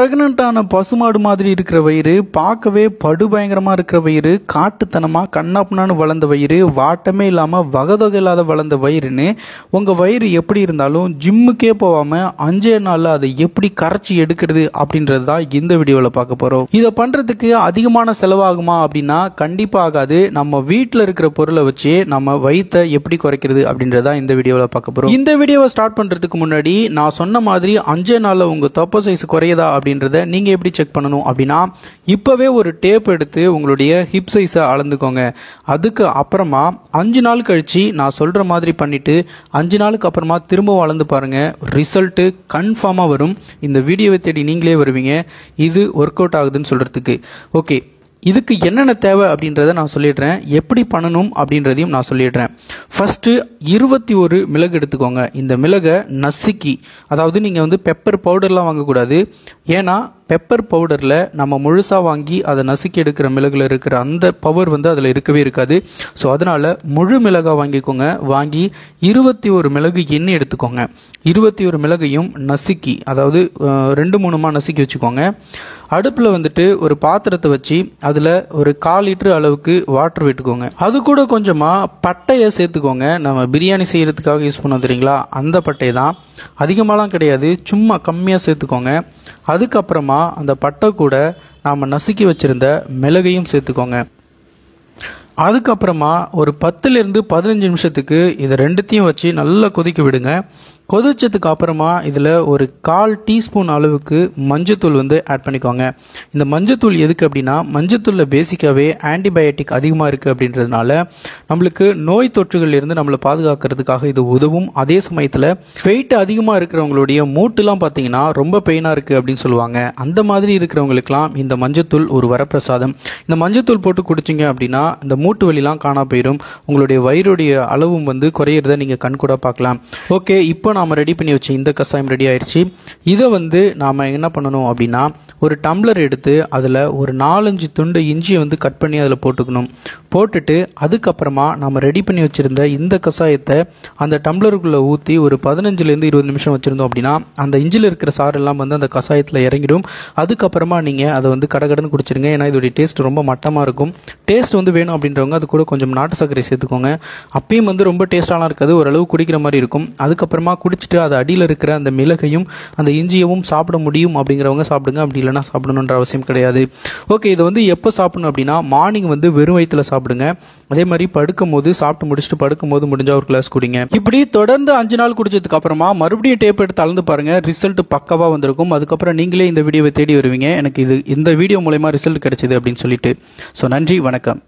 பிரெக்னண்டான பசுமாடு மாதிரி இருக்கிற வயிறு பார்க்கவே படுபயங்கரமாக இருக்கிற வயிறு காட்டுத்தனமாக கண்ணாப்புனான்னு வளர்ந்த வயிறு வாட்டமே இல்லாமல் வகதொகை இல்லாத வளர்ந்த வயிறுன்னு உங்கள் வயிறு எப்படி இருந்தாலும் ஜிம்முக்கே போகாமல் அஞ்சே நாளில் அதை எப்படி கரைச்சி எடுக்கிறது அப்படின்றது தான் இந்த வீடியோவில் பார்க்க போகிறோம் இதை பண்ணுறதுக்கு அதிகமான செலவாகுமா அப்படின்னா கண்டிப்பாக ஆகாது நம்ம வீட்டில் இருக்கிற பொருளை வச்சு நம்ம வயிற்றை எப்படி குறைக்கிறது அப்படின்றதா இந்த வீடியோவில் பார்க்க போகிறோம் இந்த வீடியோவை ஸ்டார்ட் பண்ணுறதுக்கு முன்னாடி நான் சொன்ன மாதிரி அஞ்சே நாளில் உங்கள் தொப்ப சைஸ் குறையதா அப்படின்றத நீங்கள் எப்படி செக் பண்ணணும் அப்படின்னா இப்போவே ஒரு டேப் எடுத்து உங்களுடைய ஹிப் சைஸை அளந்துக்கோங்க அதுக்கு அப்புறமா அஞ்சு நாள் கழித்து நான் சொல்கிற மாதிரி பண்ணிவிட்டு அஞ்சு நாளுக்கு அப்புறமா திரும்பவும் அளந்து பாருங்கள் ரிசல்ட்டு கன்ஃபார்மாக வரும் இந்த வீடியோவை தேடி நீங்களே வருவீங்க இது ஒர்க் அவுட் ஆகுதுன்னு சொல்கிறதுக்கு ஓகே இதுக்கு என்னென்ன தேவை அப்படின்றத நான் சொல்லிடுறேன் எப்படி பண்ணணும் அப்படின்றதையும் நான் சொல்லிடுறேன் ஃபஸ்ட்டு இருபத்தி ஒரு மிளகு எடுத்துக்கோங்க இந்த மிளகை நசுக்கி அதாவது நீங்கள் வந்து பெப்பர் பவுடர்லாம் வாங்கக்கூடாது ஏன்னா பெப்பர் பவுடரில் நம்ம முழுசாக வாங்கி அதை நசுக்கி எடுக்கிற மிளகில் இருக்கிற அந்த பவர் வந்து அதில் இருக்கவே இருக்காது ஸோ அதனால் முழு மிளகாக வாங்கிக்கோங்க வாங்கி இருபத்தி ஒரு மிளகு எண்ணெய் எடுத்துக்கோங்க இருபத்தி ஒரு மிளகையும் நசுக்கி அதாவது ரெண்டு மூணுமாக நசுக்கி வச்சுக்கோங்க அடுப்பில் வந்துட்டு ஒரு பாத்திரத்தை வச்சு அதில் ஒரு கால் லிட்டரு அளவுக்கு வாட்டர் விட்டுக்கோங்க அது கூட கொஞ்சமாக பட்டையை சேர்த்துக்கோங்க நம்ம பிரியாணி செய்கிறதுக்காக யூஸ் பண்ணோம் தெரியுங்களா அந்த பட்டை தான் அதிகமாலாம் கிடையாது சும்மா கம்மியாக சேர்த்துக்கோங்க அதுக்கப்புறமா அந்த பட்டை கூட நாம் நசுக்கி வச்சுருந்த மிளகையும் சேர்த்துக்கோங்க அதுக்கப்புறமா ஒரு பத்துலேருந்து பதினஞ்சு நிமிஷத்துக்கு இதை ரெண்டுத்தையும் வச்சு நல்லா கொதிக்க விடுங்க கொதிச்சதுக்கு அப்புறமா இதில் ஒரு கால் டீஸ்பூன் அளவுக்கு மஞ்சத்தூள் வந்து ஆட் பண்ணிக்கோங்க இந்த மஞ்சத்தூள் எதுக்கு அப்படின்னா மஞ்சத்தூளில் பேசிக்காகவே ஆன்டிபயோட்டிக் அதிகமாக இருக்குது அப்படின்றதுனால நம்மளுக்கு நோய் தொற்றுகள் இருந்து நம்மளை பாதுகாக்கிறதுக்காக இது உதவும் அதே சமயத்தில் வெயிட் அதிகமாக இருக்கிறவங்களுடைய மூட்டுலாம் பார்த்தீங்கன்னா ரொம்ப பெயினாக இருக்குது அப்படின்னு சொல்லுவாங்க அந்த மாதிரி இருக்கிறவங்களுக்குலாம் இந்த மஞ்சத்தூள் ஒரு வரப்பிரசாதம் இந்த மஞ்சத்தூள் போட்டு குடிச்சிங்க அப்படின்னா இந்த மூட்டு வலிலாம் காணா போயிடும் உங்களுடைய வயிறுடைய அளவும் வந்து குறையிறத நீங்கள் கண்கூட பார்க்கலாம் ஓகே இப்போ நாம் ரெடி பண்ணி வச்சு இந்த கஷாயம் ரெடி ஆயிடுச்சு இதை வந்து நாம் என்ன பண்ணணும் அப்படின்னா ஒரு டம்ளர் எடுத்து அதில் ஒரு நாலஞ்சு துண்டு இஞ்சியை வந்து கட் பண்ணி அதில் போட்டுக்கணும் போட்டுட்டு அதுக்கப்புறமா நம்ம ரெடி பண்ணி வச்சுருந்த இந்த கஷாயத்தை அந்த டம்ளருக்குள்ளே ஊற்றி ஒரு பதினஞ்சுலேருந்து இருபது நிமிஷம் வச்சுருந்தோம் அப்படின்னா அந்த இஞ்சியில் இருக்கிற சாறு எல்லாம் வந்து அந்த கஷாயத்தில் இறங்கிடும் அதுக்கப்புறமா நீங்கள் அதை வந்து கடகடன்னு குடிச்சிருங்க ஏன்னா இதோடைய டேஸ்ட் ரொம்ப மட்டமாக இருக்கும் டேஸ்ட் வந்து வேணும் அப்படின்றவங்க அது கூட கொஞ்சம் நாட்டு சர்க்கரை சேர்த்துக்கோங்க அப்பயும் வந்து ரொம்ப டேஸ்டாலாம் இருக்காது ஓரளவு குடிக்கிற மாதிரி இருக்கும் அதுக்கப்புறமா குடிச்சிட்டு அது அடியில் இருக்கிற அந்த மிளகையும் அந்த இஞ்சியவும் சாப்பிட முடியும் அப்படிங்கிறவங்க சாப்பிடுங்க அப்படி இல்லைனா சாப்பிடணுன்ற அவசியம் கிடையாது ஓகே இதை வந்து எப்போ சாப்பிடணும் அப்படின்னா மார்னிங் வந்து வெறும் வயிற்றுல சாப்பிடுங்க அதே மாதிரி படுக்கும் போது சாப்பிட்டு முடிச்சுட்டு படுக்கும் போது முடிஞ்சால் ஒரு கிளாஸ் குடிங்க இப்படி தொடர்ந்து அஞ்சு நாள் குடிச்சதுக்கு அப்புறமா மறுபடியும் டேப் எடுத்து அளந்து பாருங்க ரிசல்ட் பக்கவாக வந்திருக்கும் அதுக்கப்புறம் நீங்களே இந்த வீடியோவை தேடி வருவீங்க எனக்கு இது இந்த வீடியோ மூலயமா ரிசல்ட் கிடைச்சது அப்படின்னு சொல்லிட்டு ஸோ நன்றி வணக்கம்